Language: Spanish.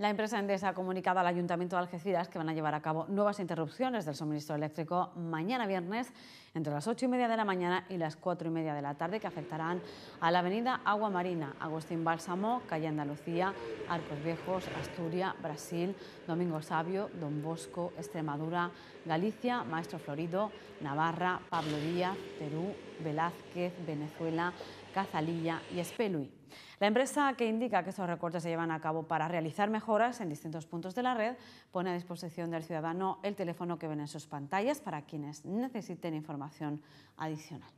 La empresa Endesa ha comunicado al Ayuntamiento de Algeciras que van a llevar a cabo nuevas interrupciones del suministro eléctrico mañana viernes entre las 8 y media de la mañana y las 4 y media de la tarde que afectarán a la avenida Agua Marina, Agustín Bálsamo, Calle Andalucía, Arcos Viejos, Asturias, Brasil, Domingo Sabio, Don Bosco, Extremadura, Galicia, Maestro Florido, Navarra, Pablo Díaz, Perú, Velázquez, Venezuela, Cazalilla y Espelui. La empresa que indica que estos recortes se llevan a cabo para realizar mejor en distintos puntos de la red, pone a disposición del ciudadano el teléfono que ven en sus pantallas para quienes necesiten información adicional.